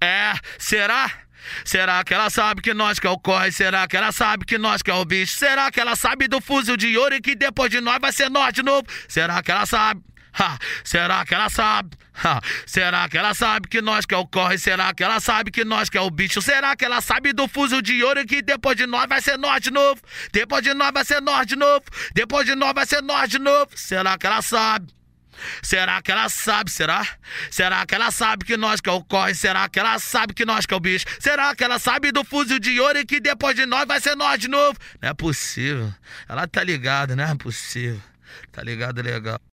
É, será? Será que ela sabe que nós que é o corre? Será que ela sabe que nós que é o bicho? Será que ela sabe do fuzil de ouro e que depois de nós vai ser nós de novo? Será que ela sabe? Ha, será que ela sabe? Ha, será que ela sabe que nós que é o corre? Será que ela sabe que nós que é o bicho? Será que ela sabe do fuso de ouro e que depois de nós vai ser nós de novo? Depois de nós vai ser nós de novo? Depois de nós vai ser nós de novo? Será que ela sabe? Será que ela sabe, será? Será que ela sabe que nós que é o corre? Será que ela sabe que nós que é o bicho? Será que ela sabe do fuzil de ouro e que depois de nós vai ser nós de novo? Não é possível. Ela tá ligada, não é possível. Tá ligado legal.